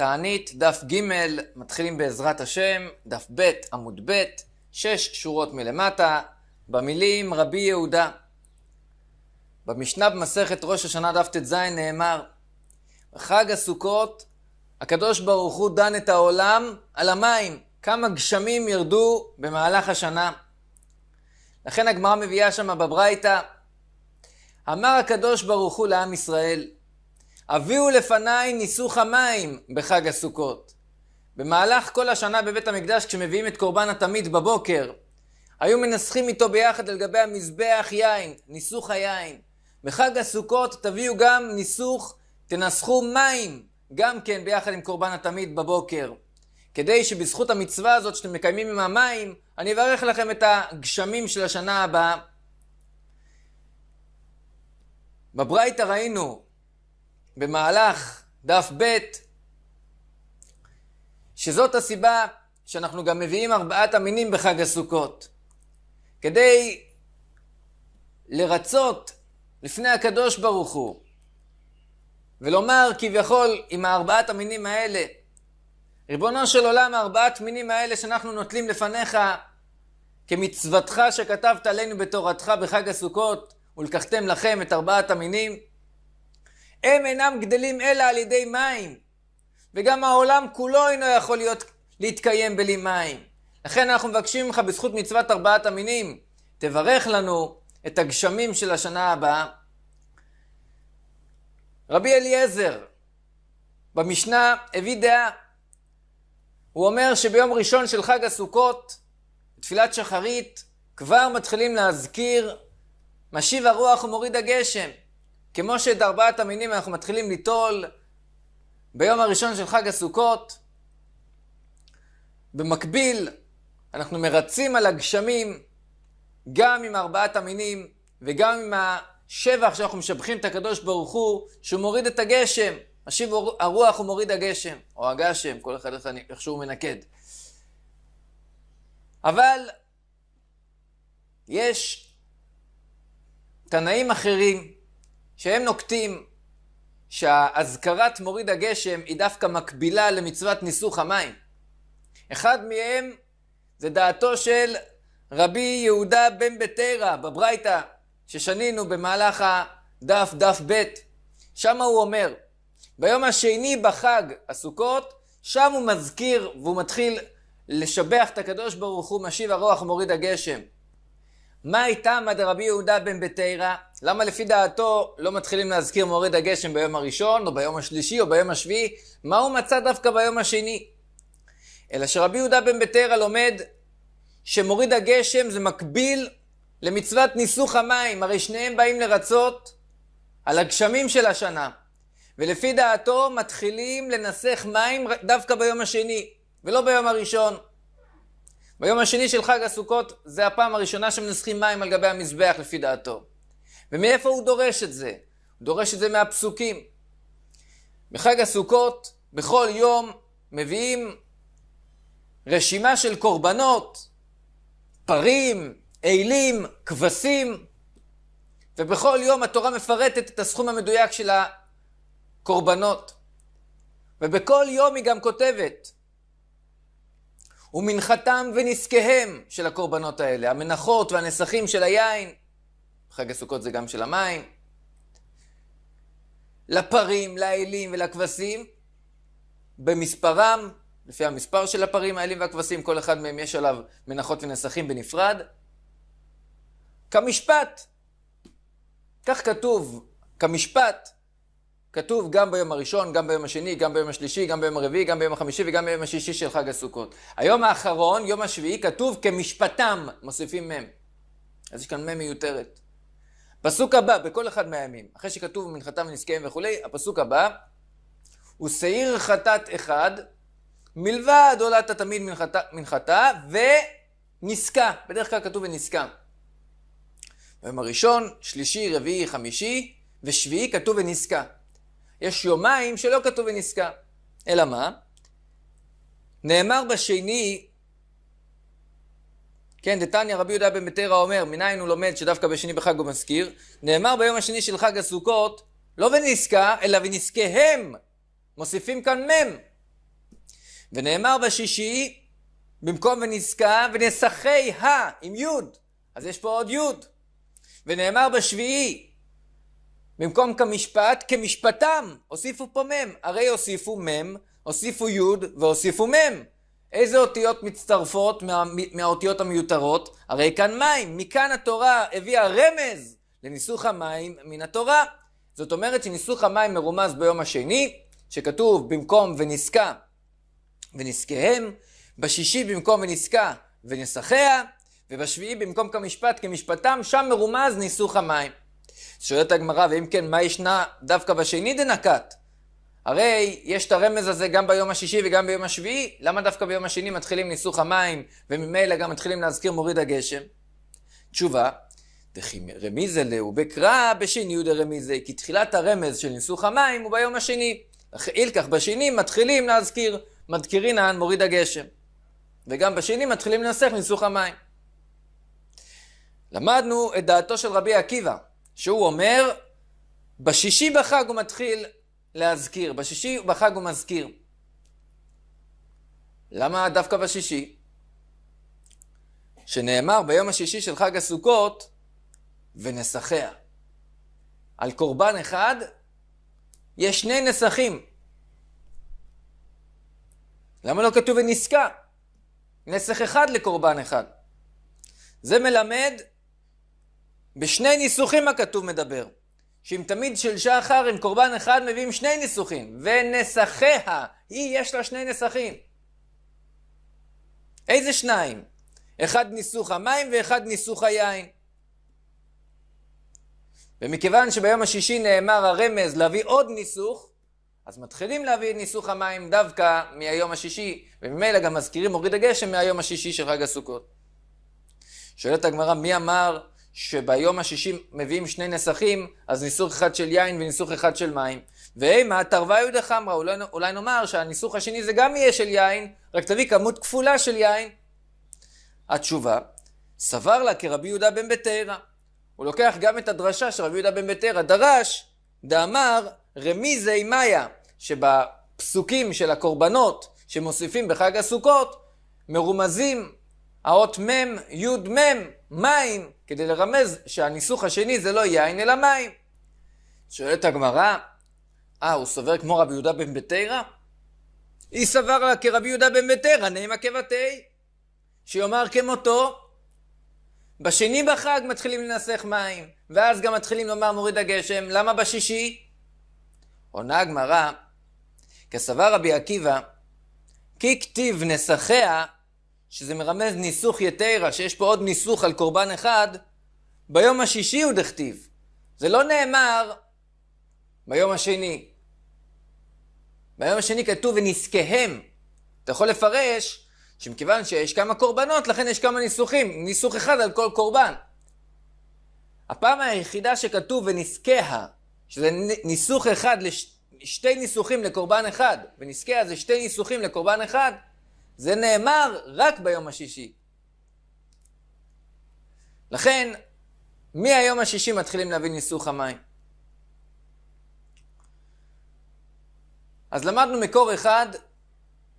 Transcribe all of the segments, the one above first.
תענית, דף ג', מתחילים בעזרת השם, דף ב', עמוד ב', שש שורות מלמטה, במילים רבי יהודה. במשנה במסכת ראש השנה דף ט"ז נאמר, בחג הסוכות הקדוש ברוך הוא דן את העולם על המים, כמה גשמים ירדו במהלך השנה. לכן הגמרא מביאה שמה בברייתא, אמר הקדוש ברוך הוא לעם ישראל, הביאו לפניי ניסוך המים בחג הסוכות. במהלך כל השנה בבית המקדש, כשמביאים את קורבן התמיד בבוקר, היו מנסחים איתו ביחד על גבי המזבח יין, ניסוך היין. בחג הסוכות תביאו גם ניסוך, תנסחו מים, גם כן ביחד עם קורבן התמיד בבוקר. כדי שבזכות המצווה הזאת שאתם מקיימים עם המים, אני אברך לכם את הגשמים של השנה הבאה. בברייתא ראינו במהלך דף ב', שזאת הסיבה שאנחנו גם מביאים ארבעת המינים בחג הסוכות. כדי לרצות לפני הקדוש ברוך הוא, ולומר כביכול עם ארבעת המינים האלה, ריבונו של עולם, ארבעת מינים האלה שאנחנו נוטלים לפניך כמצוותך שכתבת עלינו בתורתך בחג הסוכות, ולקחתם לכם את ארבעת המינים, הם אינם גדלים אלא על ידי מים. וגם העולם כולו אינו יכול להיות, להתקיים בלי מים. לכן אנחנו מבקשים ממך בזכות מצוות ארבעת המינים, תברך לנו את הגשמים של השנה הבאה. רבי אליעזר במשנה הביא דעה. הוא אומר שביום ראשון של חג הסוכות, תפילת שחרית, כבר מתחילים להזכיר משיב הרוח ומוריד הגשם. כמו שאת ארבעת המינים אנחנו מתחילים ליטול ביום הראשון של חג הסוכות, במקביל אנחנו מרצים על הגשמים גם עם ארבעת המינים וגם עם השבח שאנחנו משבחים את הקדוש ברוך הוא שהוא מוריד את הגשם, משיב הרוח הוא מוריד הגשם, או הגשם, כל אחד איך שהוא מנקד. אבל יש תנאים אחרים שהם נוקטים שהאזכרת מוריד הגשם היא דווקא מקבילה למצוות ניסוך המים. אחד מהם זה דעתו של רבי יהודה בן בטרה בברייתא, ששנינו במהלך הדף, דף ב', שם הוא אומר, ביום השני בחג הסוכות, שם הוא מזכיר והוא מתחיל לשבח את הקדוש ברוך הוא, משיב הרוח מוריד הגשם. מה הייתה עד רבי יהודה בן בתירא? למה לפי דעתו לא מתחילים להזכיר מורד הגשם ביום הראשון, או ביום השלישי, או ביום השביעי? מה הוא מצא דווקא ביום השני? אלא שרבי יהודה בן בתירא לומד שמוריד הגשם זה מקביל למצוות ניסוך המים, הרי שניהם באים לרצות על הגשמים של השנה. ולפי דעתו מתחילים לנסך מים דווקא ביום השני, ולא ביום הראשון. ביום השני של חג הסוכות זה הפעם הראשונה שמנסחים מים על גבי המזבח לפי דעתו. ומאיפה הוא דורש את זה? הוא דורש את זה מהפסוקים. בחג הסוכות בכל יום מביאים רשימה של קורבנות, פרים, אלים, כבשים, ובכל יום התורה מפרטת את הסכום המדויק של הקורבנות. ובכל יום היא גם כותבת ומנחתם ונזקיהם של הקורבנות האלה, המנחות והנסכים של היין, חג הסוכות זה גם של המים, לפרים, לאלים ולכבשים, במספרם, לפי המספר של הפרים, האלים והכבשים, כל אחד מהם יש עליו מנחות ונסכים בנפרד, כמשפט. כך כתוב, כמשפט, כתוב גם ביום הראשון, גם ביום השני, גם ביום השלישי, גם ביום הרביעי, גם ביום החמישי וגם ביום השישי של חג הסוכות. היום האחרון, יום השביעי, כתוב כמשפטם, מוסיפים מ'. אז יש כאן מ' מיותרת. פסוק הבא, בכל אחד מהימים, אחרי שכתוב מנחתם ונזקיהם וכולי, הפסוק הבא הוא שעיר חטאת אחד, מלבד עולת התמיד מנחתה, מנחתה ונזקה, בדרך כלל כתוב ונזקה. ביום הראשון, שלישי, רביעי, חמישי ושביעי כתוב ונזקה. יש יומיים שלא כתוב ונזכר. אלא מה? נאמר בשני, כן, דתניא רבי יהודה בן בטרא אומר, מניין הוא לומד שדווקא בשני בחג הוא מזכיר? נאמר ביום השני של חג הסוכות, לא ונזכה, אלא ונזכיהם. מוסיפים כאן מ'. ונאמר בשישי, במקום ונזכה, ונסחי ה עם י', אז יש פה עוד י'. ונאמר בשביעי, במקום כמשפט, כמשפטם, הוסיפו פה מם. הרי הוסיפו מם הוסיפו יוד והוסיפו מם. איזה אותיות מצטרפות מה, מהאותיות המיותרות? הרי כאן מים, מכאן התורה הביאה רמז לניסוך המים מן התורה. זאת אומרת שניסוך המים מרומז ביום השני, שכתוב במקום ונזקה ונזקיהם, בשישי במקום ונזקה ונסחיה, ובשביעי במקום כמשפט כמשפטם, שם מרומז ניסוך המים. שואלת הגמרא, ואם כן, מה ישנה דווקא בשני דנקת? הרי יש את הרמז הזה גם ביום השישי וגם ביום השביעי, למה דווקא ביום השני מתחילים ניסוך המים, וממילא גם מתחילים להזכיר מוריד הגשם? תשובה, דכי רמיזה לאו, בקרא בשני יהודה רמיזה, כי תחילת הרמז של ניסוך המים הוא ביום השני. אילקח בשני מתחילים להזכיר, מדקירינן מוריד הגשם. וגם בשני מתחילים לנסח ניסוך המים. למדנו את דעתו של רבי עקיבא, שהוא אומר, בשישי בחג הוא מתחיל להזכיר, בשישי בחג הוא מזכיר. למה דווקא בשישי? שנאמר ביום השישי של חג הסוכות, ונסחיה. על קורבן אחד יש שני נסחים. למה לא כתוב ונסקה? נסח אחד לקורבן אחד. זה מלמד בשני ניסוחים הכתוב מדבר. שאם תמיד של שחר עם קורבן אחד מביאים שני ניסוחים, ונסחיה, היא יש לה שני נסחים. איזה שניים? אחד ניסוך המים ואחד ניסוך היין. ומכיוון שביום השישי נאמר הרמז להביא עוד ניסוך, אז מתחילים להביא את ניסוך המים דווקא מהיום השישי, וממילא גם מזכירים מוריד הגשם מהיום השישי של חג הסוכות. שואלת הגמרא, מי אמר שביום השישים מביאים שני נסחים, אז ניסוך אחד של יין וניסוך אחד של מים. והמה תרוויו דחמרא, אולי, אולי נאמר שהניסוך השני זה גם יהיה של יין, רק תביא כמות כפולה של יין. התשובה, סבר לה כרבי יהודה בן בתרא. הוא לוקח גם את הדרשה שרבי יהודה בן בתרא דרש, דאמר רמיזי מאיה, שבפסוקים של הקורבנות שמוסיפים בחג הסוכות, מרומזים האות מ', י', מ', מים, כדי לרמז שהניסוח השני זה לא יין אלא מים. שואלת הגמרא, אה, הוא סובר כמו רבי יהודה בן בתרא? היא סבר לה כרבי יהודה בן בתרא, נעימה כבתי, שיאמר כמותו. בשני בחג מתחילים לנסח מים, ואז גם מתחילים לומר מוריד הגשם, למה בשישי? עונה הגמרא, כסבר רבי עקיבא, כי כתיב נסחיה שזה מרמז ניסוך יתרה, שיש פה עוד ניסוך על קורבן אחד, ביום השישי הוא דכתיב. זה לא נאמר ביום השני. ביום השני כתוב ונזקיהם. אתה יכול לפרש שמכיוון שיש כמה קורבנות, לכן יש כמה ניסוחים, ניסוח אחד על כל קורבן. הפעם היחידה שכתוב ונזקיה, שזה ניסוח אחד, לש... שתי ניסוחים לקורבן אחד, ונזקיה זה שתי ניסוחים לקורבן אחד, זה נאמר רק ביום השישי. לכן, מהיום השישי מתחילים להבין ניסוך המים. אז למדנו מקור אחד,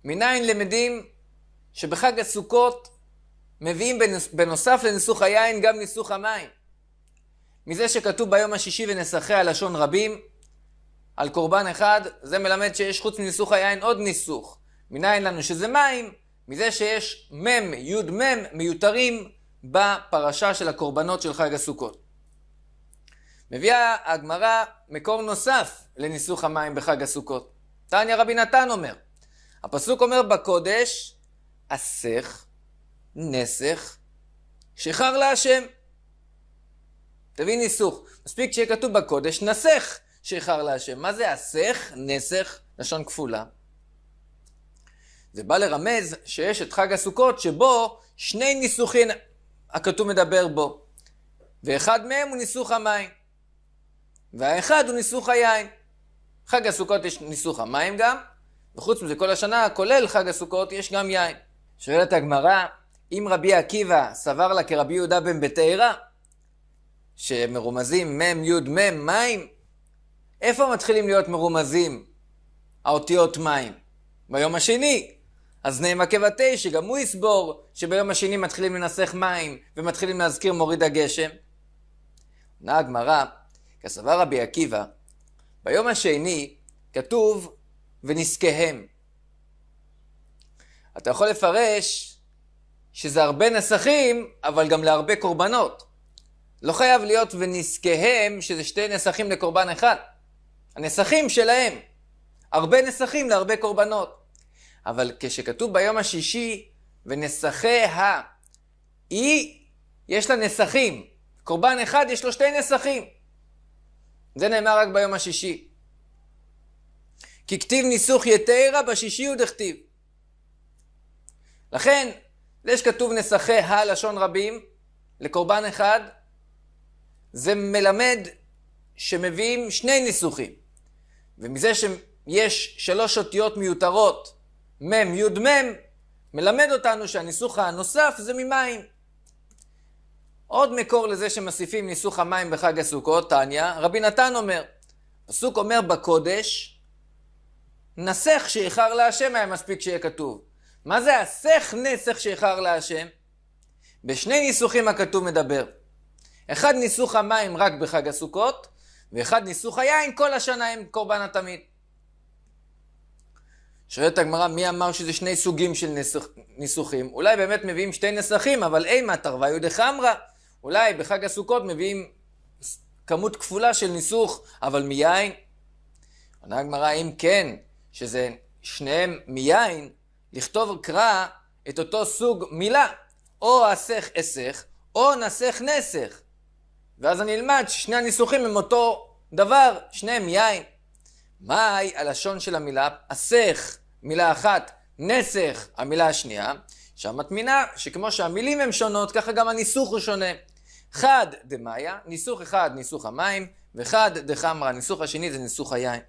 מניין למדים שבחג הסוכות מביאים בנוסף לניסוך היין גם ניסוך המים. מזה שכתוב ביום השישי ונסחי הלשון רבים, על קורבן אחד, זה מלמד שיש חוץ מניסוך היין עוד ניסוך. מניין לנו שזה מים? מזה שיש מ', י', מ', מיותרים בפרשה של הקורבנות של חג הסוכות. מביאה הגמרא מקור נוסף לניסוך המים בחג הסוכות. תניא רבי נתן אומר, הפסוק אומר בקודש, אסך, נסך, שחר להשם. תביא ניסוך. מספיק שיהיה כתוב בקודש, נסך, שחר להשם. מה זה אסך, נסך, לשון כפולה? זה בא לרמז שיש את חג הסוכות שבו שני ניסוחים הכתוב מדבר בו, ואחד מהם הוא ניסוח המים, והאחד הוא ניסוח היין. חג הסוכות יש ניסוח המים גם, וחוץ מזה כל השנה, כולל חג הסוכות, יש גם יין. שואלת הגמרא, אם רבי עקיבא סבר לה כרבי יהודה בן בתיירה, שמרומזים מ' י' מ' מים, איפה מתחילים להיות מרומזים האותיות מים? ביום השני, אז נעמקב כבתי שגם הוא יסבור שביום השני מתחילים לנסח מים ומתחילים להזכיר מוריד הגשם. עונה הגמרא, כסבר רבי עקיבא, ביום השני כתוב ונזקיהם. אתה יכול לפרש שזה הרבה נסחים, אבל גם להרבה קורבנות. לא חייב להיות ונזקיהם, שזה שתי נסחים לקורבן אחד. הנסחים שלהם. הרבה נסחים להרבה קורבנות. אבל כשכתוב ביום השישי, ונסחיה, היא, יש לה נסחים. קורבן אחד, יש לו שתי נסחים. זה נאמר רק ביום השישי. כי כתיב ניסוך יתרה בשישי הוא דכתיב. לכן, יש כתוב נסחי הלשון רבים לקורבן אחד, זה מלמד שמביאים שני ניסוחים. ומזה שיש שלוש אותיות מיותרות מ"ם מלמד אותנו שהניסוך הנוסף זה ממים. עוד מקור לזה שמסיפים ניסוך המים בחג הסוכות, טניה, רבי נתן אומר, הפסוק אומר בקודש, נסך שאיחר להשם היה מספיק שיהיה כתוב. מה זה הסך נסך שאיחר להשם? בשני ניסוחים הכתוב מדבר. אחד ניסוך המים רק בחג הסוכות, ואחד ניסוך היין כל השנה עם קורבן התמיד. שואלת הגמרא, מי אמר שזה שני סוגים של ניסוח, ניסוחים? אולי באמת מביאים שתי נסחים, אבל אימה יהודה חמרה. אולי בחג הסוכות מביאים כמות כפולה של ניסוך, אבל מיין? עונה הגמרא, אם כן, שזה שניהם מיין, לכתוב קרא את אותו סוג מילה, או אסך אסך, או נסך נסך. ואז אני אלמד ששני הניסוחים הם אותו דבר, שניהם יין. מהי הלשון של המילה אסך? מילה אחת, נסך, המילה השנייה, שהמטמינה, שכמו שהמילים הן שונות, ככה גם הניסוך הוא שונה. חד דמאיה, ניסוך אחד, ניסוך המים, וחד דחמרה, הניסוך השני זה ניסוך היין.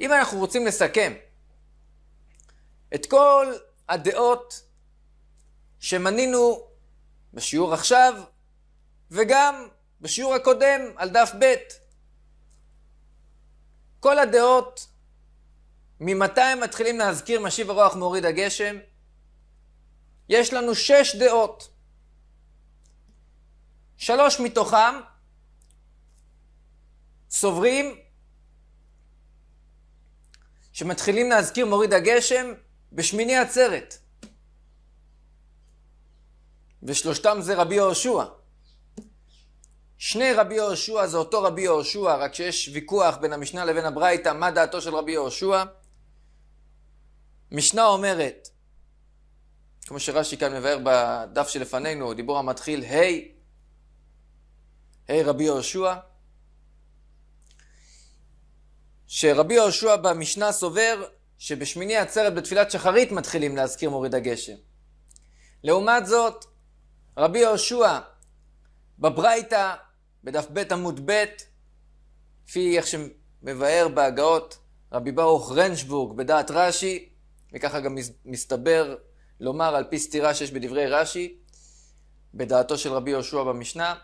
אם אנחנו רוצים לסכם את כל הדעות שמנינו בשיעור עכשיו וגם בשיעור הקודם על דף ב', כל הדעות, ממתי הם מתחילים להזכיר משיב הרוח מוריד הגשם? יש לנו שש דעות. שלוש מתוכם סוברים שמתחילים להזכיר מוריד הגשם בשמיני עצרת. ושלושתם זה רבי יהושע. שני רבי יהושע זה אותו רבי יהושע, רק שיש ויכוח בין המשנה לבין הברייתא, מה דעתו של רבי יהושע. משנה אומרת, כמו שרש"י כאן מבאר בדף שלפנינו, דיבור המתחיל, היי, היי רבי יהושע, שרבי יהושע במשנה סובר שבשמיני עצרת בתפילת שחרית מתחילים להזכיר מוריד הגשם. לעומת זאת, רבי יהושע בברייתא בדף ב' עמוד ב', לפי איך שמבאר בהגאות רבי ברוך רנשבורג בדעת רש"י, וככה גם מסתבר לומר על פי סתירה שיש בדברי רש"י, בדעתו של רבי יהושע במשנה.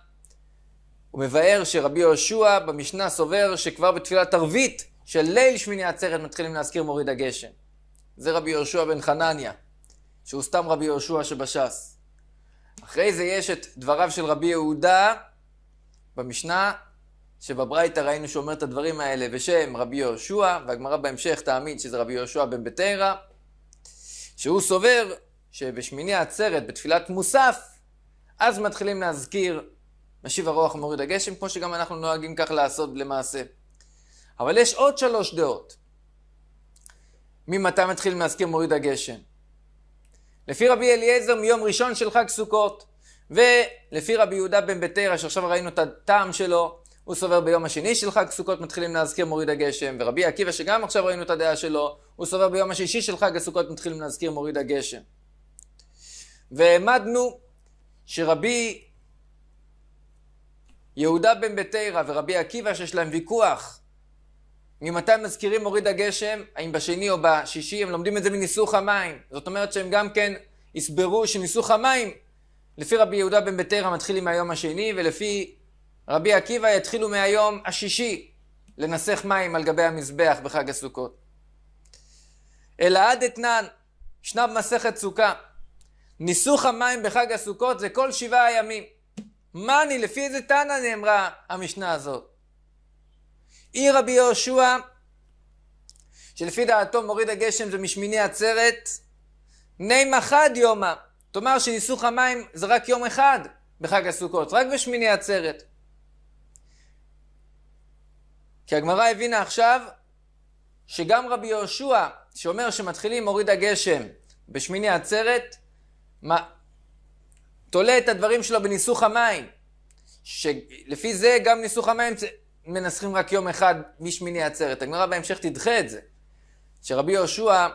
הוא מבאר שרבי יהושע במשנה סובר שכבר בתפילת ערבית של ליל שמיני עצרת מתחילים להזכיר מוריד הגשם. זה רבי יהושע בן חנניה, שהוא סתם רבי יהושע שבש"ס. אחרי זה יש את דבריו של רבי יהודה, במשנה שבברייתא ראינו שאומר את הדברים האלה בשם רבי יהושע, והגמרא בהמשך תאמין שזה רבי יהושע בן בתרא, שהוא סובר שבשמיני עצרת, בתפילת מוסף, אז מתחילים להזכיר משיב הרוח ומוריד הגשם, כמו שגם אנחנו נוהגים כך לעשות למעשה. אבל יש עוד שלוש דעות. ממתי מתחילים להזכיר מוריד הגשם? לפי רבי אליעזר מיום ראשון של חג סוכות. ולפי רבי יהודה בן בתרא, שעכשיו ראינו את הטעם שלו, הוא סובר ביום השני של חג סוכות מתחילים להזכיר מוריד הגשם, ורבי עקיבא שגם עכשיו ראינו את הדעה שלו, הוא סובר ביום השישי של חג הסוכות מתחילים להזכיר מוריד הגשם. והעמדנו שרבי יהודה בן בתרא ורבי עקיבא שיש להם ויכוח ממתי מזכירים מוריד הגשם, האם בשני או בשישי, הם לומדים את זה מניסוך המים. זאת אומרת שהם גם כן הסברו שניסוך המים לפי רבי יהודה בן ביתר מתחילים מהיום השני, ולפי רבי עקיבא יתחילו מהיום השישי לנסח מים על גבי המזבח בחג הסוכות. אלא עד אתנן, ישנה במסכת סוכה. ניסוך המים בחג הסוכות זה כל שבעה הימים. מאני, לפי איזה תנא נאמרה המשנה הזאת? אי רבי יהושע, שלפי דעתו מוריד הגשם זה משמיני עצרת, נימא חד יומא. תאמר שניסוך המים זה רק יום אחד בחג הסוכות, רק בשמיני עצרת. כי הגמרא הבינה עכשיו שגם רבי יהושע, שאומר שמתחילים מוריד הגשם בשמיני עצרת, מה, תולה את הדברים שלו בניסוך המים, שלפי זה גם ניסוך המים מנסחים רק יום אחד משמיני עצרת. הגמרא בהמשך תדחה את זה. שרבי יהושע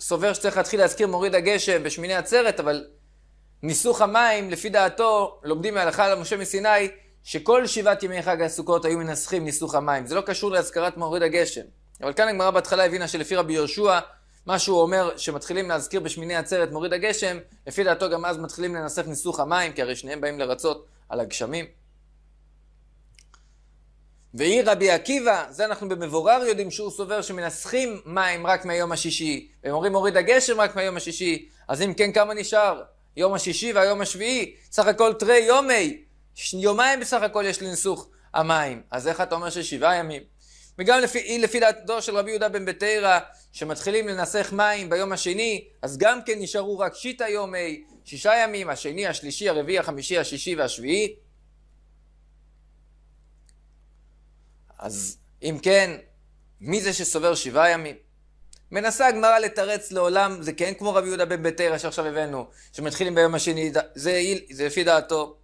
סובר שצריך להתחיל להזכיר מוריד הגשם בשמיני עצרת, אבל ניסוך המים, לפי דעתו, לומדים מההלכה למשה מסיני, שכל שבעת ימי חג הסוכות היו מנסחים ניסוך המים. זה לא קשור להזכרת מוריד הגשם. אבל כאן הגמרא בהתחלה הבינה שלפי רבי יהושע, מה שהוא אומר, שמתחילים להזכיר בשמיני עצרת מוריד הגשם, לפי דעתו גם אז מתחילים לנסח ניסוך המים, כי הרי שניהם באים לרצות על הגשמים. ואי רבי עקיבא, זה אנחנו במבורר יודעים שהוא סובר שמנסחים מים רק מהיום השישי, והם אומרים הוריד הגשם רק מהיום השישי, אז אם כן כמה נשאר? יום השישי והיום השביעי, סך הכל תרי יומי, יומיים בסך הכל יש לנסוך המים, אז איך אתה אומר ששבעה ימים? וגם לפי, לפי דעתו של רבי יהודה בן בתרא, שמתחילים לנסח מים ביום השני, אז גם כן נשארו רק שיטה יומי, שישה ימים, השני, השלישי, הרביעי, החמישי, השישי והשביעי, אז אם כן, מי זה שסובר שבעה ימים? מנסה הגמרא לתרץ לעולם, זה כן כמו רבי יהודה בן ביתר שעכשיו הבאנו, שמתחילים ביום השני, זה, זה לפי דעתו.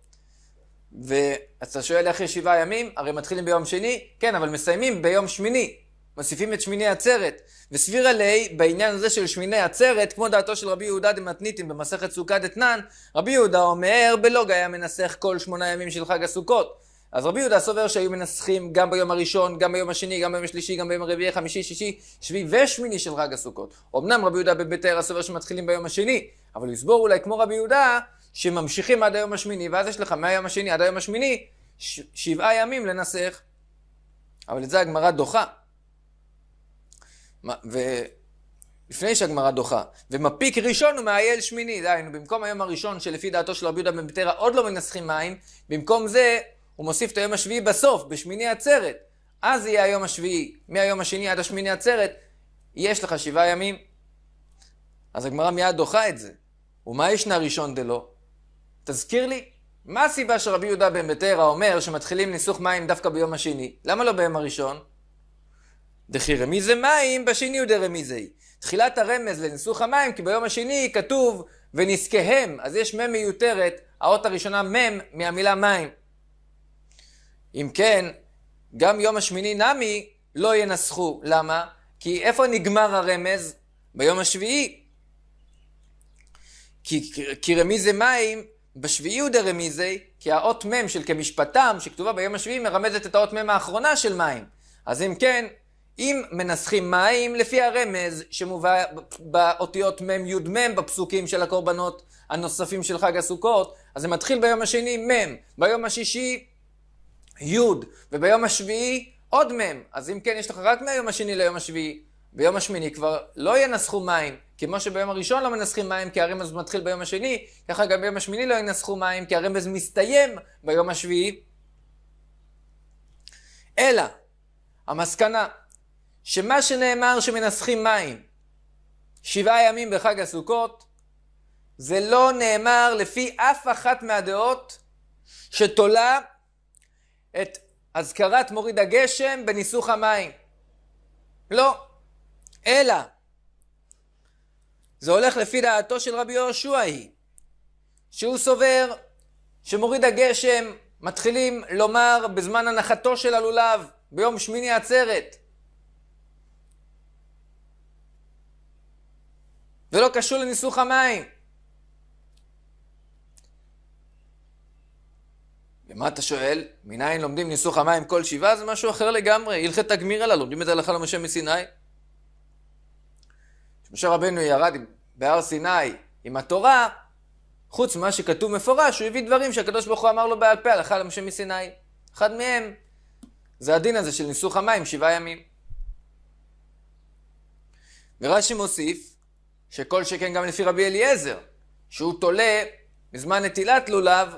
ואתה שואל איך יש שבעה ימים, הרי מתחילים ביום שני, כן, אבל מסיימים ביום שמיני. מוסיפים את שמיני עצרת. וסביר עלי, בעניין הזה של שמיני עצרת, כמו דעתו של רבי יהודה דמתניתין במסכת סוכה דתנן, רבי יהודה אומר, בלוג היה מנסח כל שמונה ימים של חג הסוכות. אז רבי יהודה סובר שהיו מנסחים גם ביום הראשון, גם ביום השני, גם ביום השלישי, גם ביום הרביעי, חמישי, שישי, שביעי ושמיני של חג הסוכות. אמנם רבי יהודה בבית הערה הסובר שמתחילים ביום השני, אבל לסבור אולי כמו רבי יהודה, שממשיכים עד היום השמיני, ואז יש לך מהיום השני עד היום השמיני, ש- שבעה ימים לנסח. אבל את זה הגמרא דוחה. לפני שהגמרא דוחה, ומפיק ראשון הוא מאייל שמיני, דהיינו, במקום היום הראשון שלפי דעתו של רבי יהודה בן פטרה עוד לא מנסחים מים, במקום זה הוא מוסיף את היום השביעי בסוף, בשמיני עצרת. אז יהיה היום השביעי, מהיום השני עד השמיני עצרת, יש לך שבעה ימים. אז הגמרא מיד דוחה את זה. ומה ישנה ראשון דלא? תזכיר לי, מה הסיבה שרבי יהודה בן בטרה אומר שמתחילים ניסוך מים דווקא ביום השני? למה לא ביום הראשון? דכי רמיזה מים, בשני הוא היא. תחילת הרמז לניסוך המים, כי ביום השני כתוב ונזקיהם, אז יש מ' מיותרת, האות הראשונה מ' מהמילה מים. אם כן, גם יום השמיני נמי לא ינסחו. למה? כי איפה נגמר הרמז? ביום השביעי. כי, כי רמיזי מים, בשביעי הוא דרמיזי, כי האות מ' של כמשפטם, שכתובה ביום השביעי, מרמזת את האות מ' האחרונה של מים. אז אם כן, אם מנסחים מים לפי הרמז שמובא באותיות מ' י' מ' בפסוקים של הקורבנות הנוספים של חג הסוכות, אז זה מתחיל ביום השני מ', ביום השישי י', וביום השביעי עוד מ', אז אם כן, יש לך רק מהיום השני ליום השביעי. ביום השמיני כבר לא ינסחו מים, כמו שביום הראשון לא מנסחים מים כי הרמז מתחיל ביום השני, ככה גם ביום השמיני לא ינסחו מים כי הרמז מסתיים ביום השביעי. אלא, המסקנה, שמה שנאמר שמנסחים מים שבעה ימים בחג הסוכות, זה לא נאמר לפי אף אחת מהדעות שתולה את אזכרת מוריד הגשם בניסוך המים. לא. אלא, זה הולך לפי דעתו של רבי יהושע היא, שהוא סובר שמוריד הגשם מתחילים לומר בזמן הנחתו של הלולב, ביום שמיני עצרת. זה לא קשור לניסוך המים. למה אתה שואל? מניין לומדים ניסוך המים כל שבעה? זה משהו אחר לגמרי. הלכת תגמיר אלא, לומדים את ההלכה למשה מסיני. כשמשה רבנו ירד בהר סיני עם התורה, חוץ ממה שכתוב מפורש, הוא הביא דברים שהקדוש ברוך הוא אמר לו בעל פה, הלכה למשה מסיני. אחד מהם זה הדין הזה של ניסוך המים שבעה ימים. ורש"י מוסיף שכל שכן גם לפי רבי אליעזר, שהוא תולה בזמן נטילת לולב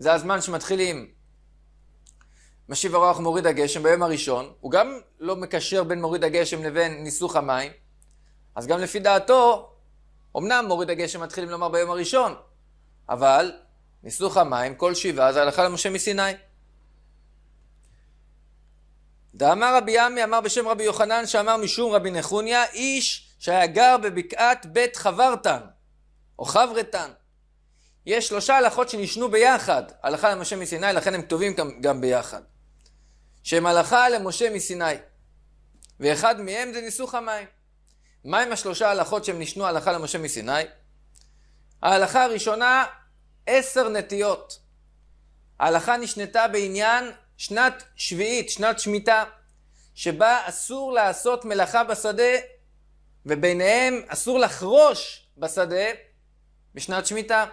זה הזמן שמתחילים. משיב הרוח מוריד הגשם ביום הראשון, הוא גם לא מקשר בין מוריד הגשם לבין ניסוך המים, אז גם לפי דעתו, אמנם מוריד הגשם מתחילים לומר ביום הראשון, אבל ניסוך המים, כל שבעה, זה הלכה למשה מסיני. דאמר רבי עמי אמר בשם רבי יוחנן שאמר משום רבי נחוניה איש שהיה גר בבקעת בית חברתן או חברתן יש שלושה הלכות שנשנו ביחד. הלכה למשה מסיני, לכן הם כתובים גם, גם ביחד. שהם הלכה למשה מסיני. ואחד מהם זה ניסוך המים. מהם השלושה הלכות שהם נשנו הלכה למשה מסיני? ההלכה הראשונה, עשר נטיות. ההלכה נשנתה בעניין שנת שביעית, שנת שמיטה, שבה אסור לעשות מלאכה בשדה, וביניהם אסור לחרוש בשדה בשנת שמיטה.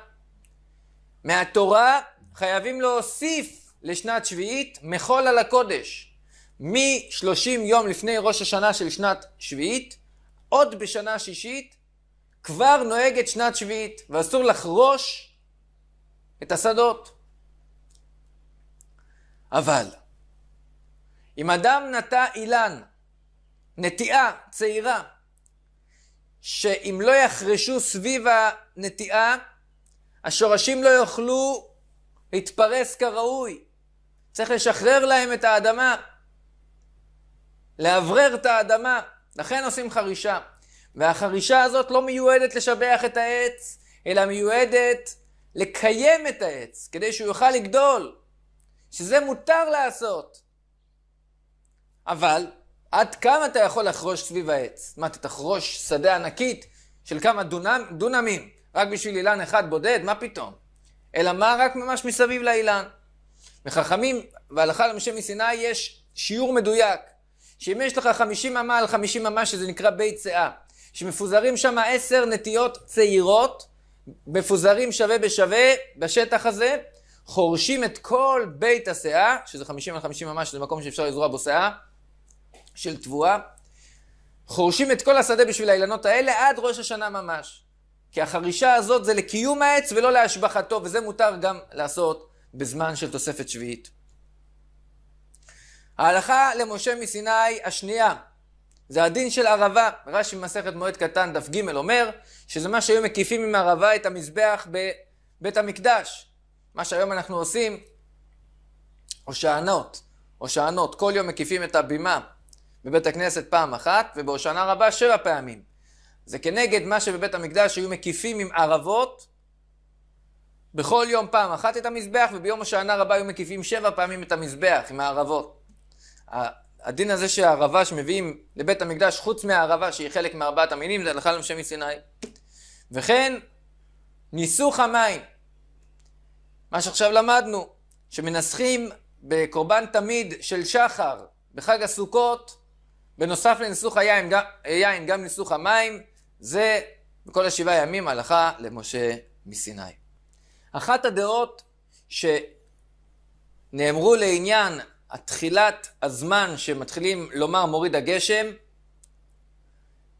מהתורה חייבים להוסיף לשנת שביעית מחול על הקודש. מ-30 יום לפני ראש השנה של שנת שביעית, עוד בשנה שישית, כבר נוהגת שנת שביעית, ואסור לחרוש את השדות. אבל, אם אדם נטע אילן, נטיעה צעירה, שאם לא יחרשו סביב הנטיעה, השורשים לא יוכלו להתפרס כראוי. צריך לשחרר להם את האדמה, לאוורר את האדמה. לכן עושים חרישה. והחרישה הזאת לא מיועדת לשבח את העץ, אלא מיועדת לקיים את העץ, כדי שהוא יוכל לגדול, שזה מותר לעשות. אבל עד כמה אתה יכול לחרוש סביב העץ? מה, אתה תחרוש שדה ענקית של כמה דונם, דונמים? רק בשביל אילן אחד בודד, מה פתאום? אלא מה רק ממש מסביב לאילן. וחכמים, והלכה למשה מסיני יש שיעור מדויק, שאם יש לך חמישים אמה על חמישים אמה, שזה נקרא בית צאה, שמפוזרים שם עשר נטיות צעירות, מפוזרים שווה בשווה בשטח הזה, חורשים את כל בית הסאה, שזה חמישים על חמישים אמה, שזה מקום שאפשר לזרוע בו סאה, של תבואה, חורשים את כל השדה בשביל האילנות האלה עד ראש השנה ממש. כי החרישה הזאת זה לקיום העץ ולא להשבחתו, וזה מותר גם לעשות בזמן של תוספת שביעית. ההלכה למשה מסיני השנייה, זה הדין של ערבה. רש"י במסכת מועד קטן דף ג' אומר, שזה מה שהיו מקיפים עם ערבה את המזבח בבית המקדש. מה שהיום אנחנו עושים, הושענות, הושענות, כל יום מקיפים את הבימה בבית הכנסת פעם אחת, ובהושענה רבה שבע פעמים. זה כנגד מה שבבית המקדש היו מקיפים עם ערבות בכל יום פעם אחת את המזבח, וביום השענה רבה היו מקיפים שבע פעמים את המזבח עם הערבות. הדין הזה שהערבה שמביאים לבית המקדש, חוץ מהערבה שהיא חלק מארבעת המינים, זה הלכה למשה מסיני. וכן, ניסוך המים. מה שעכשיו למדנו, שמנסחים בקורבן תמיד של שחר, בחג הסוכות, בנוסף לניסוך היין, גם, גם ניסוך המים, זה בכל השבעה ימים הלכה למשה מסיני. אחת הדעות שנאמרו לעניין התחילת הזמן שמתחילים לומר מוריד הגשם,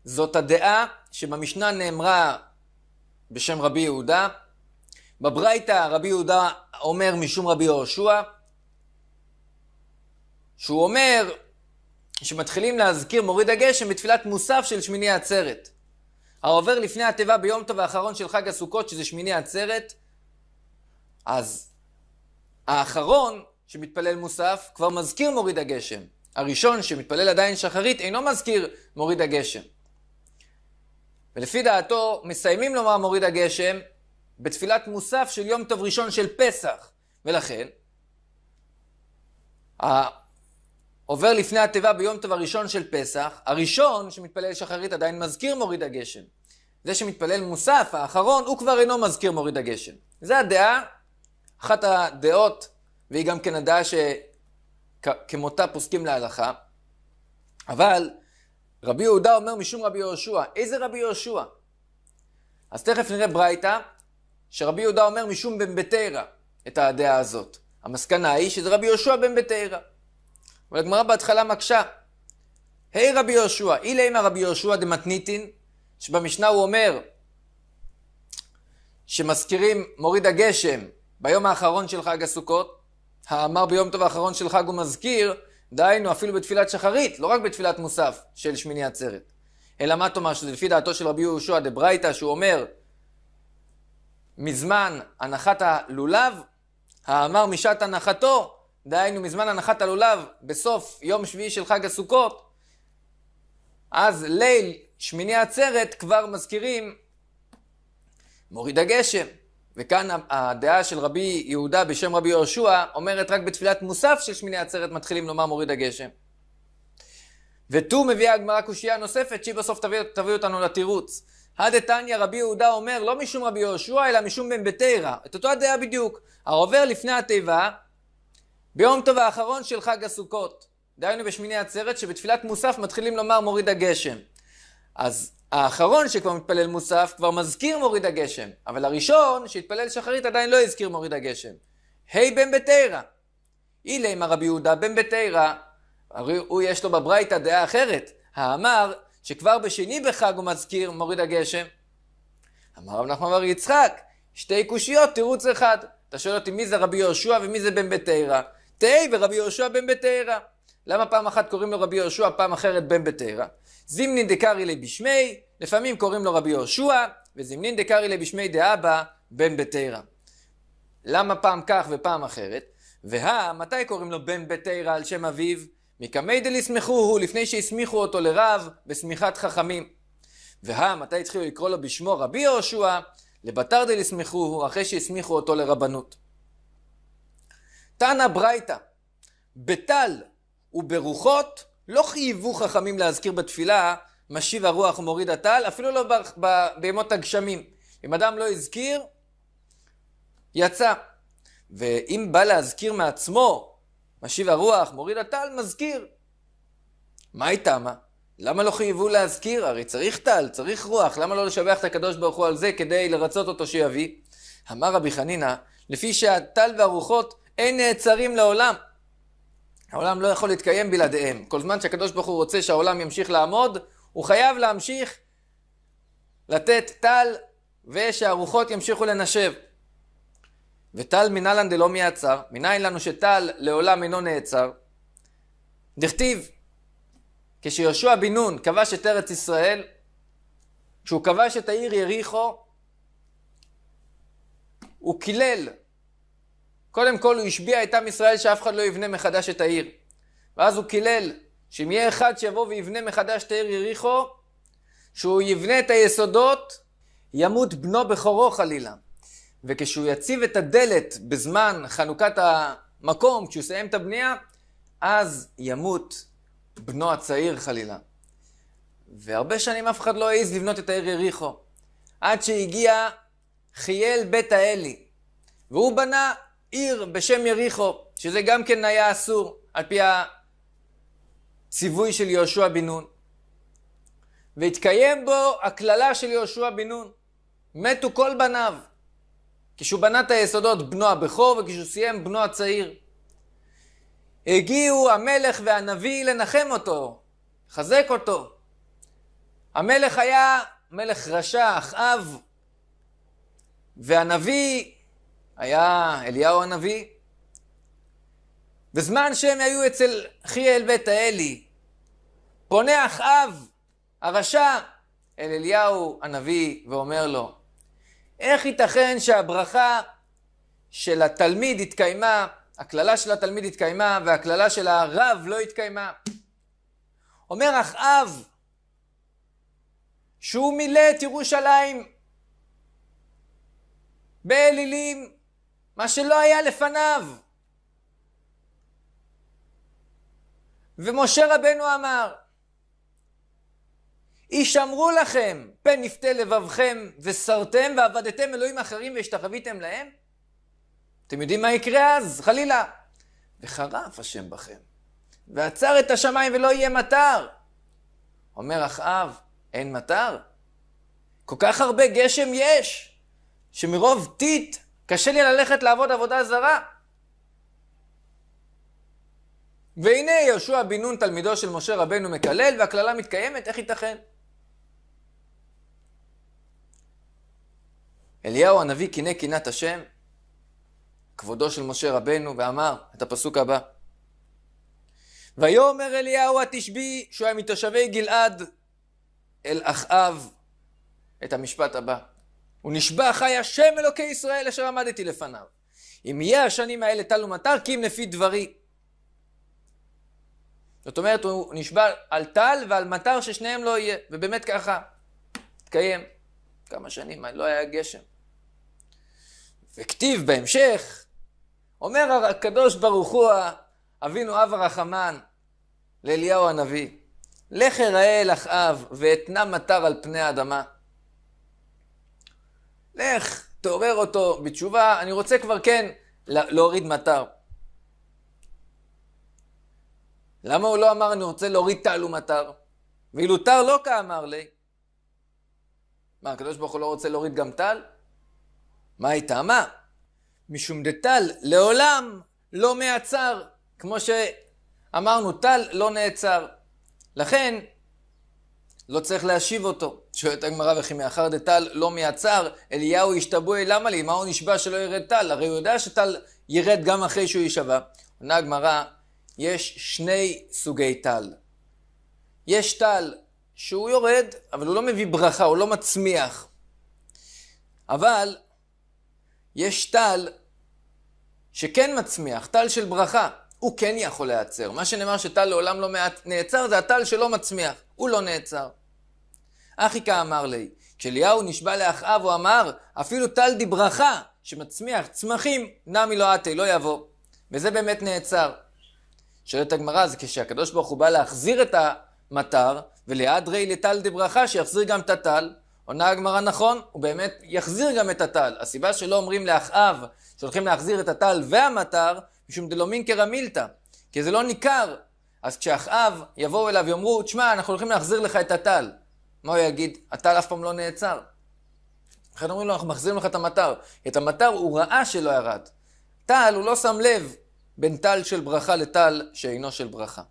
זאת הדעה שבמשנה נאמרה בשם רבי יהודה. בברייתא רבי יהודה אומר משום רבי יהושע, שהוא אומר שמתחילים להזכיר מוריד הגשם בתפילת מוסף של שמיני עצרת. העובר לפני התיבה ביום טוב האחרון של חג הסוכות, שזה שמיני עצרת, אז האחרון שמתפלל מוסף כבר מזכיר מוריד הגשם. הראשון שמתפלל עדיין שחרית אינו מזכיר מוריד הגשם. ולפי דעתו מסיימים לומר מוריד הגשם בתפילת מוסף של יום טוב ראשון של פסח. ולכן, עובר לפני התיבה ביום טוב הראשון של פסח, הראשון שמתפלל שחרית עדיין מזכיר מוריד הגשם. זה שמתפלל מוסף, האחרון, הוא כבר אינו מזכיר מוריד הגשם. זו הדעה, אחת הדעות, והיא גם כן הדעה שכמותה פוסקים להלכה. אבל רבי יהודה אומר משום רבי יהושע, איזה רבי יהושע? אז תכף נראה ברייתא, שרבי יהודה אומר משום בן בתרא את הדעה הזאת. המסקנה היא שזה רבי יהושע בן בתרא. אבל הגמרא בהתחלה מקשה. היי hey, רבי יהושע, אילי מה רבי יהושע דמתניתין, שבמשנה הוא אומר שמזכירים מוריד הגשם ביום האחרון של חג הסוכות, האמר ביום טוב האחרון של חג הוא מזכיר, דהיינו אפילו בתפילת שחרית, לא רק בתפילת מוסף של שמיני עצרת. אלא מה תאמר שזה לפי דעתו של רבי יהושע דברייתא, שהוא אומר, מזמן הנחת הלולב, האמר משעת הנחתו, דהיינו מזמן הנחת הלולב, בסוף יום שביעי של חג הסוכות, אז ליל שמיני עצרת כבר מזכירים מוריד הגשם. וכאן הדעה של רבי יהודה בשם רבי יהושע אומרת רק בתפילת מוסף של שמיני עצרת מתחילים לומר מוריד הגשם. ותו מביאה הגמרא קושייה נוספת שהיא בסוף תביא, תביא אותנו לתירוץ. הדתניא רבי יהודה אומר לא משום רבי יהושע אלא משום בן בתרא. את אותו הדעה בדיוק. העובר לפני התיבה ביום טוב האחרון של חג הסוכות, דהיינו בשמיני עצרת, שבתפילת מוסף מתחילים לומר מוריד הגשם. אז האחרון שכבר מתפלל מוסף כבר מזכיר מוריד הגשם, אבל הראשון שהתפלל שחרית עדיין לא הזכיר מוריד הגשם. היי בן בתירא. אילי מר רבי יהודה בן בתירא, הרי הוא יש לו בברייתא דעה אחרת, האמר שכבר בשני בחג הוא מזכיר מוריד הגשם. אמר רב נחמן בר יצחק, שתי קושיות, תירוץ אחד. אתה שואל אותי מי זה רבי יהושע ומי זה בן בתירא. תה ורבי יהושע בן בתיירא. למה פעם אחת קוראים לו רבי יהושע, פעם אחרת בן בתיירא? זימנין דקרי ליה בשמי, לפעמים קוראים לו רבי יהושע, וזימנין דקרי ליה בשמי דאבא בן בתיירא. למה פעם כך ופעם אחרת? והא, מתי קוראים לו בן בתיירא על שם אביו? מקמי הוא, לפני שהסמיכו אותו לרב בשמיכת חכמים. והא, מתי התחילו לקרוא לו בשמו רבי יהושע? לבתר הוא, אחרי שהסמיכו אותו לרבנות. תנא ברייתא, בטל וברוחות לא חייבו חכמים להזכיר בתפילה משיב הרוח ומוריד הטל, אפילו לא בימות הגשמים. אם אדם לא הזכיר, יצא. ואם בא להזכיר מעצמו, משיב הרוח, מוריד הטל, מזכיר. מה איתה מה? למה לא חייבו להזכיר? הרי צריך טל, צריך רוח, למה לא לשבח את הקדוש ברוך הוא על זה כדי לרצות אותו שיביא? אמר רבי חנינא, לפי שהטל והרוחות אין נעצרים לעולם. העולם לא יכול להתקיים בלעדיהם. כל זמן שהקדוש ברוך הוא רוצה שהעולם ימשיך לעמוד, הוא חייב להמשיך לתת טל ושהרוחות ימשיכו לנשב. וטל מנהלן דלא מייצר, מניין לנו שטל לעולם אינו נעצר. דכתיב, כשיהושע בן נון כבש את ארץ ישראל, כשהוא כבש את העיר יריחו, הוא קילל קודם כל הוא השביע את עם ישראל שאף אחד לא יבנה מחדש את העיר. ואז הוא קילל שאם יהיה אחד שיבוא ויבנה מחדש את העיר יריחו, שהוא יבנה את היסודות, ימות בנו בכורו חלילה. וכשהוא יציב את הדלת בזמן חנוכת המקום, כשהוא יסיים את הבנייה, אז ימות בנו הצעיר חלילה. והרבה שנים אף אחד לא העז לבנות את העיר יריחו. עד שהגיע חיאל בית האלי, והוא בנה עיר בשם יריחו, שזה גם כן היה אסור, על פי הציווי של יהושע בן נון. והתקיים בו הקללה של יהושע בן נון. מתו כל בניו. כשהוא בנה את היסודות בנו הבכור וכשהוא סיים בנו הצעיר. הגיעו המלך והנביא לנחם אותו, לחזק אותו. המלך היה מלך רשע, אחאב, והנביא היה אליהו הנביא. בזמן שהם היו אצל חיאל בית האלי, פונה אחאב הרשע אל אליהו הנביא ואומר לו, איך ייתכן שהברכה של התלמיד התקיימה, הקללה של התלמיד התקיימה והקללה של הרב לא התקיימה? אומר אחאב שהוא מילא את ירושלים באלילים מה שלא היה לפניו. ומשה רבנו אמר, הישמרו לכם פן יפתה לבבכם ושרתם ועבדתם אלוהים אחרים והשתחוויתם להם? אתם יודעים מה יקרה אז, חלילה. וחרף השם בכם, ועצר את השמיים ולא יהיה מטר. אומר אחאב, אין מטר? כל כך הרבה גשם יש, שמרוב טיט קשה לי ללכת לעבוד עבודה זרה. והנה יהושע בן נון, תלמידו של משה רבנו, מקלל, והקללה מתקיימת, איך ייתכן? אליהו הנביא קינא קינאת השם, כבודו של משה רבנו, ואמר את הפסוק הבא: ויאמר אליהו התשבי, שהוא היה מתושבי גלעד, אל אחאב, את המשפט הבא: הוא נשבע חי השם אלוקי ישראל אשר עמדתי לפניו. אם יהיה השנים האלה טל ומטר, כי אם לפי דברי. זאת אומרת, הוא נשבע על טל ועל מטר ששניהם לא יהיה, ובאמת ככה התקיים. כמה שנים, לא היה גשם. וכתיב בהמשך, אומר הקדוש ברוך הוא, אבינו אב הרחמן, לאליהו הנביא, לך אראה אל אחאב ואתנה מטר על פני האדמה. לך, תעורר אותו בתשובה, אני רוצה כבר כן להוריד מטר. למה הוא לא אמר, אני רוצה להוריד טל ומטר? ואילו טר לא כאמר לי. מה, הקדוש ברוך הוא לא רוצה להוריד גם טל? מה היא טעמה? משום דטל לעולם לא מעצר, כמו שאמרנו, טל לא נעצר. לכן, לא צריך להשיב אותו. שואלת הגמרא וכי מאחר דטל לא מייצר, אליהו ישתבוי למה לי? מה הוא נשבע שלא ירד טל? הרי הוא יודע שטל ירד גם אחרי שהוא יישבע. עונה הגמרא, יש שני סוגי טל. יש טל שהוא יורד, אבל הוא לא מביא ברכה, הוא לא מצמיח. אבל יש טל שכן מצמיח, טל של ברכה. הוא כן יכול להיעצר. מה שנאמר שטל לעולם לא נעצר, זה הטל שלא מצמיח, הוא לא נעצר. אחיקה אמר לי, כשאליהו נשבע לאחאב הוא אמר, אפילו טל דברכה שמצמיח צמחים, נמי לא עטי, לא יבוא. וזה באמת נעצר. שואלת הגמרא, זה כשהקדוש ברוך הוא בא להחזיר את המטר, וליד רי לטל דברכה, שיחזיר גם את הטל. עונה הגמרא נכון, הוא באמת יחזיר גם את הטל. הסיבה שלא אומרים לאחאב שהולכים להחזיר את הטל והמטר, משום דלומינקר המילתא, כי זה לא ניכר. אז כשאחאב יבואו אליו ויאמרו, תשמע, אנחנו הולכים להחזיר לך את הטל. מה הוא יגיד? הטל אף פעם לא נעצר. לכן אומרים לו, אנחנו מחזירים לך את המטר. את המטר הוא ראה שלא ירד. טל, הוא לא שם לב בין טל של ברכה לטל שאינו של ברכה.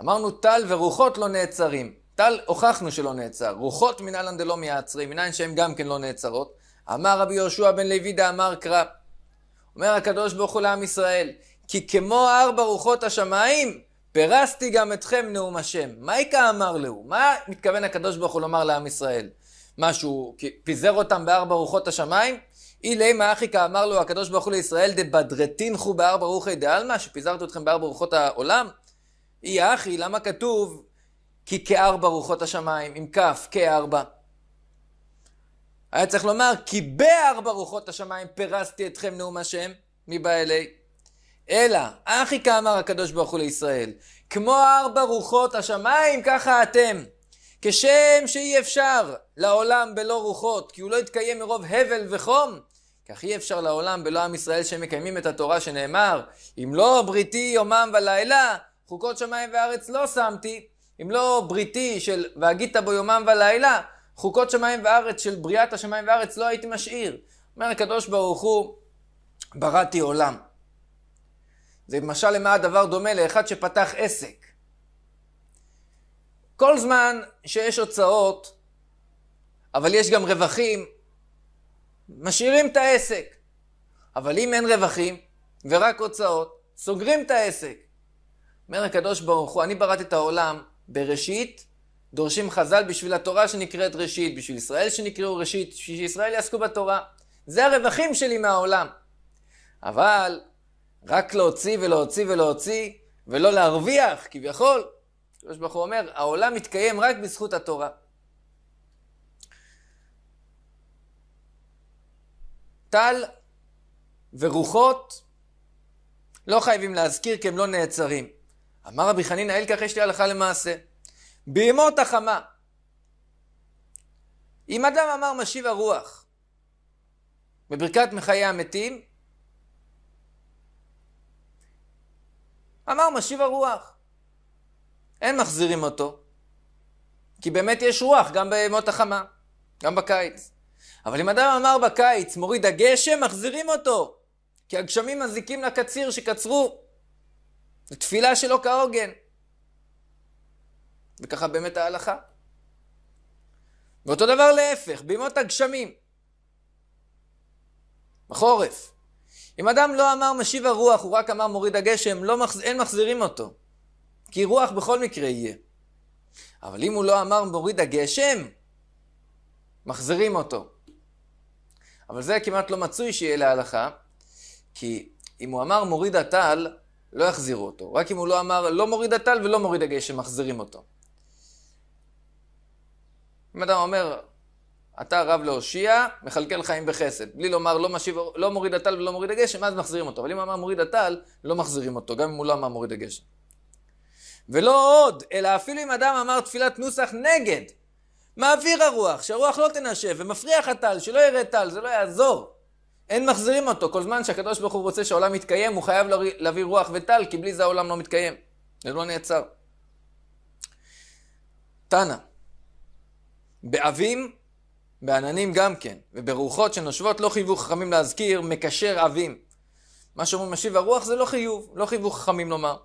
אמרנו, טל ורוחות לא נעצרים. טל, הוכחנו שלא נעצר. רוחות מנהלן דלא מייעצרי, מנין שהן גם כן לא נעצרות. אמר רבי יהושע בן לוי דאמר קרא. אומר הקדוש ברוך הוא לעם ישראל, כי כמו ארבע רוחות השמיים, פרסתי גם אתכם נאום השם. מייקה אמר להו? מה מתכוון הקדוש ברוך הוא לומר לעם ישראל? מה, שהוא פיזר אותם בארבע רוחות השמיים? אילי מאחיקה אמר לו הקדוש ברוך הוא לישראל דבדרתינכו בארבע רוחי דעלמא, שפיזרתי אתכם בארבע רוחות העולם? אי אחי, למה כתוב כי כארבע רוחות השמיים, עם כף, כארבע? היה צריך לומר כי בארבע רוחות השמיים פרסתי אתכם נאום השם, מבעלי. אלא, אחי כאמר הקדוש ברוך הוא לישראל, כמו ארבע רוחות השמיים, ככה אתם. כשם שאי אפשר לעולם בלא רוחות, כי הוא לא יתקיים מרוב הבל וחום, כך אי אפשר לעולם בלא עם ישראל שהם מקיימים את התורה שנאמר, אם לא בריתי יומם ולילה, חוקות שמיים וארץ לא שמתי, אם לא בריתי של והגית בו יומם ולילה, חוקות שמיים וארץ של בריאת השמיים וארץ לא הייתי משאיר. אומר הקדוש ברוך הוא, בראתי עולם. זה משל למה הדבר דומה לאחד שפתח עסק. כל זמן שיש הוצאות, אבל יש גם רווחים, משאירים את העסק. אבל אם אין רווחים ורק הוצאות, סוגרים את העסק. אומר הקדוש ברוך הוא, אני בראתי את העולם בראשית, דורשים חז"ל בשביל התורה שנקראת ראשית, בשביל ישראל שנקראו ראשית, בשביל שישראל יעסקו בתורה. זה הרווחים שלי מהעולם. אבל רק להוציא ולהוציא ולהוציא, ולא להרוויח, כביכול. הקדוש ברוך הוא אומר, העולם מתקיים רק בזכות התורה. טל ורוחות לא חייבים להזכיר כי הם לא נעצרים. אמר רבי חנין, האל כך יש לי הלכה למעשה. בימות החמה. אם אדם אמר משיב הרוח בברכת מחיי המתים, אמר משיב הרוח. אין מחזירים אותו, כי באמת יש רוח גם בימות החמה, גם בקיץ. אבל אם אדם אמר בקיץ, מוריד הגשם, מחזירים אותו, כי הגשמים מזיקים לקציר שקצרו. זו תפילה שלא כהוגן. וככה באמת ההלכה. ואותו דבר להפך, בימות הגשמים. בחורף. אם אדם לא אמר משיב הרוח, הוא רק אמר מוריד הגשם, לא מחז... אין מחזירים אותו. כי רוח בכל מקרה יהיה. אבל אם הוא לא אמר מוריד הגשם, מחזירים אותו. אבל זה כמעט לא מצוי שיהיה להלכה, כי אם הוא אמר מוריד הטל, לא יחזירו אותו. רק אם הוא לא אמר לא מוריד הטל ולא מוריד הגשם, מחזירים אותו. אם אדם אומר, אתה רב להושיע, מכלכל חיים בחסד. בלי לומר לא, משיב, לא מוריד הטל ולא מוריד הגשם, אז מחזירים אותו. אבל אם אמר מוריד הטל, לא מחזירים אותו, גם אם הוא לא אמר מוריד הגשם. ולא עוד, אלא אפילו אם אדם אמר תפילת נוסח נגד, מעביר הרוח, שהרוח לא תנשב, ומפריח הטל, שלא יראה טל, זה לא יעזור. אין מחזירים אותו, כל זמן שהקדוש ברוך הוא רוצה שהעולם יתקיים, הוא חייב להביא רוח וטל, כי בלי זה העולם לא מתקיים. זה לא נעצר. תנא, בעבים בעננים גם כן, וברוחות שנושבות לא חייבו חכמים להזכיר, מקשר עבים. מה שאומרים משיב הרוח זה לא חיוב, לא חייבו חכמים לומר.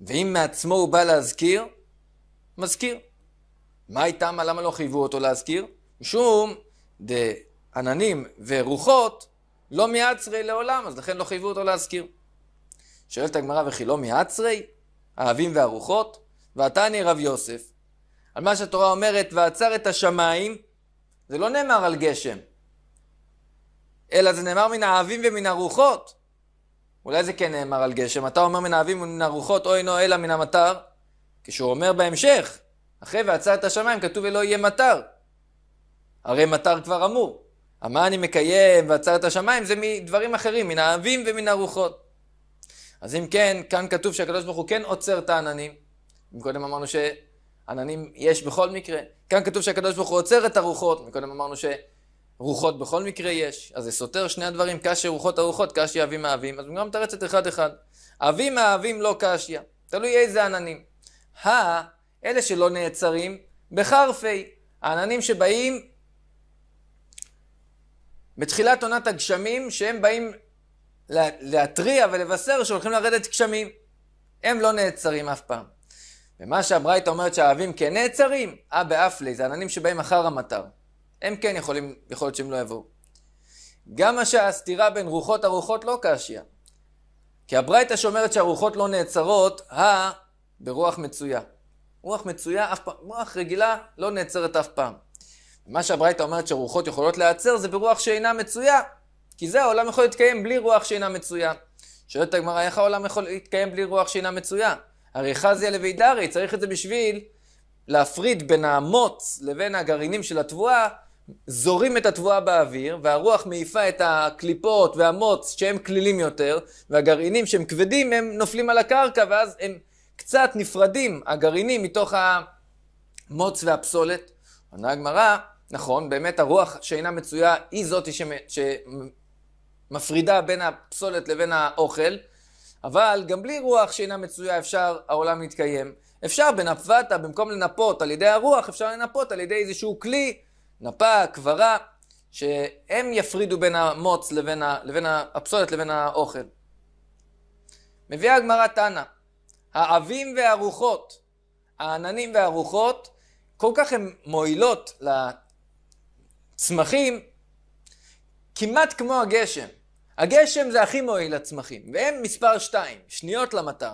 ואם מעצמו הוא בא להזכיר, מזכיר. מה איתם? למה לא חייבו אותו להזכיר? משום דעננים ורוחות לא מעצרי לעולם, אז לכן לא חייבו אותו להזכיר. שואלת הגמרא וכי לא מעצרי? האבים והרוחות? ועתני רב יוסף, על מה שהתורה אומרת, ועצר את השמיים, זה לא נאמר על גשם, אלא זה נאמר מן האבים ומן הרוחות. אולי זה כן נאמר על גשם, אתה אומר מן האבים ומן הרוחות, או אינו אלא מן המטר, כשהוא אומר בהמשך, אחרי ועצר את השמיים, כתוב ולא יהיה מטר. הרי מטר כבר אמור. המה אני מקיים ועצר את השמיים זה מדברים אחרים, מן האבים ומן הרוחות. אז אם כן, כאן כתוב שהקדוש ברוך הוא כן עוצר את העננים. קודם אמרנו ש... עננים יש בכל מקרה. כאן כתוב שהקדוש ברוך הוא עוצר את הרוחות, מקודם אמרנו שרוחות בכל מקרה יש, אז זה סותר שני הדברים, קשי רוחות הרוחות, קשי אבים מאבים, אז גם מתרצת אחד אחד. אבים מאבים לא קשיא, תלוי איזה עננים. ה, אלה שלא נעצרים, בחרפי, העננים שבאים בתחילת עונת הגשמים, שהם באים להתריע ולבשר שהולכים לרדת גשמים. הם לא נעצרים אף פעם. ומה שהברייתא אומרת שהערבים כן נעצרים, אה באפלי, זה עננים שבאים אחר המטר. הם כן יכולים, יכול להיות שהם לא יבואו. גם מה שהסתירה בין רוחות הרוחות לא קשיא. כי הברייתא שאומרת שהרוחות לא נעצרות, הא ברוח מצויה. רוח מצויה אף פעם, רוח רגילה לא נעצרת אף פעם. מה שהברייתא אומרת שרוחות יכולות להיעצר זה ברוח שאינה מצויה. כי זה העולם יכול להתקיים בלי רוח שאינה מצויה. שואלת הגמרא, איך העולם יכול להתקיים בלי רוח שאינה מצויה? הרי חזיה לוידרי, צריך את זה בשביל להפריד בין המוץ לבין הגרעינים של התבואה, זורים את התבואה באוויר, והרוח מעיפה את הקליפות והמוץ שהם כלילים יותר, והגרעינים שהם כבדים הם נופלים על הקרקע, ואז הם קצת נפרדים, הגרעינים מתוך המוץ והפסולת. עונה הגמרא, נכון, באמת הרוח שאינה מצויה היא זאת שמפרידה בין הפסולת לבין האוכל, אבל גם בלי רוח שאינה מצויה אפשר העולם להתקיים. אפשר בנפתה, במקום לנפות על ידי הרוח, אפשר לנפות על ידי איזשהו כלי, נפה, קברה, שהם יפרידו בין המוץ לבין, ה, לבין הפסולת לבין האוכל. מביאה הגמרא תנא, העבים והרוחות, העננים והרוחות, כל כך הן מועילות לצמחים, כמעט כמו הגשם. הגשם זה הכי מועיל לצמחים, והם מספר שתיים, שניות למטר.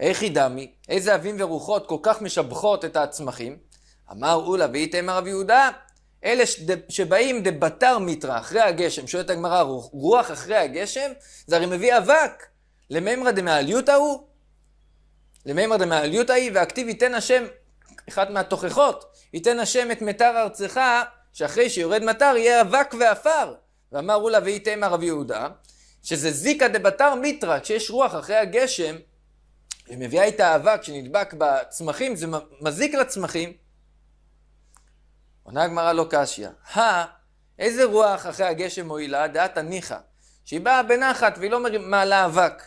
איך ידמי, איזה אבים ורוחות כל כך משבחות את הצמחים? אמר אולה ואיתם הרב יהודה, אלה שבאים דבתר מיתרא, אחרי הגשם, שואלת הגמרא, רוח אחרי הגשם, זה הרי מביא אבק. למימרא דמעליותא הוא? למימרא דמעליותא היא, והכתיב ייתן השם, אחת מהתוכחות, ייתן השם את מיתר ארצך, שאחרי שיורד מטר יהיה אבק ועפר. ואמרו לה ואיתם הרב יהודה, שזה זיקה דבתר מיתרא, כשיש רוח אחרי הגשם, ומביאה איתה האבק שנדבק בצמחים, זה מזיק לצמחים. עונה הגמרא לא קשיא. הא, איזה רוח אחרי הגשם מועילה? דעת הניחא, שהיא באה בנחת והיא לא מעלה אבק,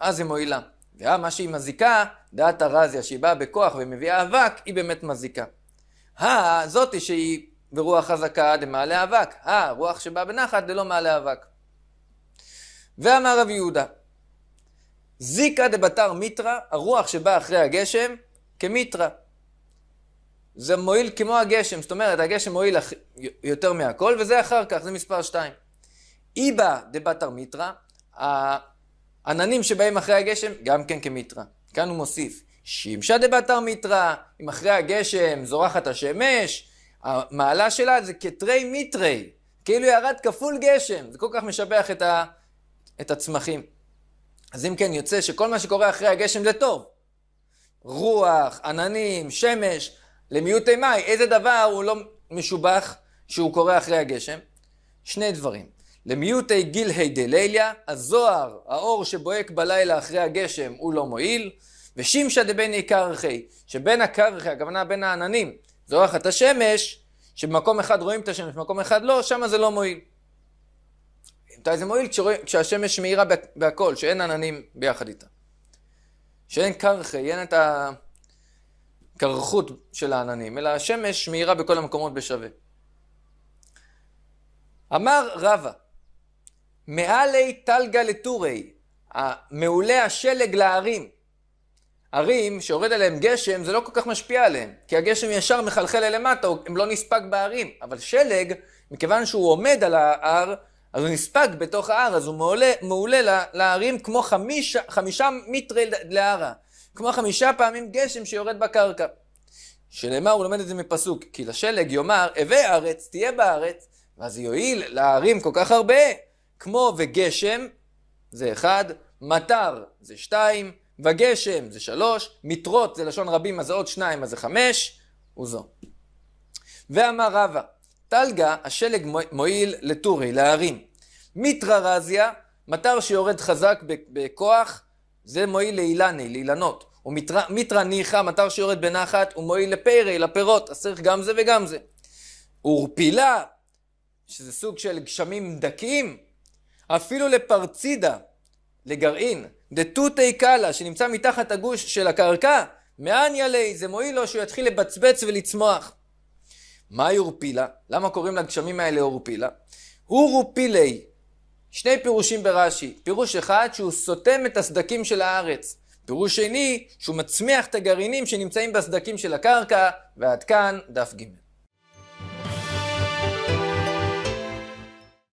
אז אה, היא מועילה. והא, מה שהיא מזיקה, דעת הרזיה, שהיא באה בכוח ומביאה אבק, היא באמת מזיקה. הא, זאתי שהיא ורוח חזקה דמעלה אבק, אה, רוח שבאה בנחת דלא מעלה אבק. ואמר רב יהודה, זיקה דבתר מיתרא, הרוח שבאה אחרי הגשם, כמיתרא. זה מועיל כמו הגשם, זאת אומרת, הגשם מועיל יותר מהכל, וזה אחר כך, זה מספר 2. איבא דבתר מיתרא, העננים שבאים אחרי הגשם, גם כן כמיתרא. כאן הוא מוסיף, שימשה דבתר מיתרא, אם אחרי הגשם זורחת השמש, המעלה שלה זה כתרי מתרי, כאילו ירד כפול גשם, זה כל כך משבח את, ה, את הצמחים. אז אם כן, יוצא שכל מה שקורה אחרי הגשם זה טוב. רוח, עננים, שמש, למיעוטי מאי, איזה דבר הוא לא משובח שהוא קורה אחרי הגשם? שני דברים. למיעוטי גילהי דליליה, הזוהר, האור שבוהק בלילה אחרי הגשם, הוא לא מועיל. ושימשא דבני קרחי, שבין הקרחי, הכוונה בין העננים, זורחת השמש, שבמקום אחד רואים את השמש, במקום אחד לא, שם זה לא מועיל. מתי זה מועיל? כשרוא... כשהשמש מאירה בהכל, שאין עננים ביחד איתה. שאין קרחי, אין את הקרחות של העננים, אלא השמש מאירה בכל המקומות בשווה. אמר רבא, מעלי טלגה לטורי, מעולה השלג להרים. ערים שיורד עליהם גשם, זה לא כל כך משפיע עליהם, כי הגשם ישר מחלחל למטה, הם לא נספג בערים. אבל שלג, מכיוון שהוא עומד על ההר, אז הוא נספג בתוך ההר, אז הוא מעולה, מעולה להרים כמו חמישה, חמישה מיטרי להרה, כמו חמישה פעמים גשם שיורד בקרקע. שנאמר, הוא לומד את זה מפסוק, כי לשלג יאמר, הווה ארץ, תהיה בארץ, ואז יועיל להרים כל כך הרבה, כמו וגשם, זה אחד, מטר, זה שתיים, וגשם זה שלוש, מטרות זה לשון רבים אז זה עוד שניים אז זה חמש, וזו. ואמר רבא, טלגה השלג מועיל לטורי, להרים. מיטרא רזיה, מטר שיורד חזק בכוח, זה מועיל לאילני, לאילנות. ומיטרא ניחא, מטר שיורד בנחת, הוא מועיל לפרא, לפירות, אז צריך גם זה וגם זה. ורפילה, שזה סוג של גשמים דקים, אפילו לפרצידה, לגרעין, דתותי קלה, שנמצא מתחת הגוש של הקרקע, מאן ילי, זה מועיל לו שהוא יתחיל לבצבץ ולצמוח. מהי אורפילה? למה קוראים לגשמים האלה אורפילה? אורופילי, שני פירושים ברש"י. פירוש אחד, שהוא סותם את הסדקים של הארץ. פירוש שני, שהוא מצמיח את הגרעינים שנמצאים בסדקים של הקרקע, ועד כאן דף ג'.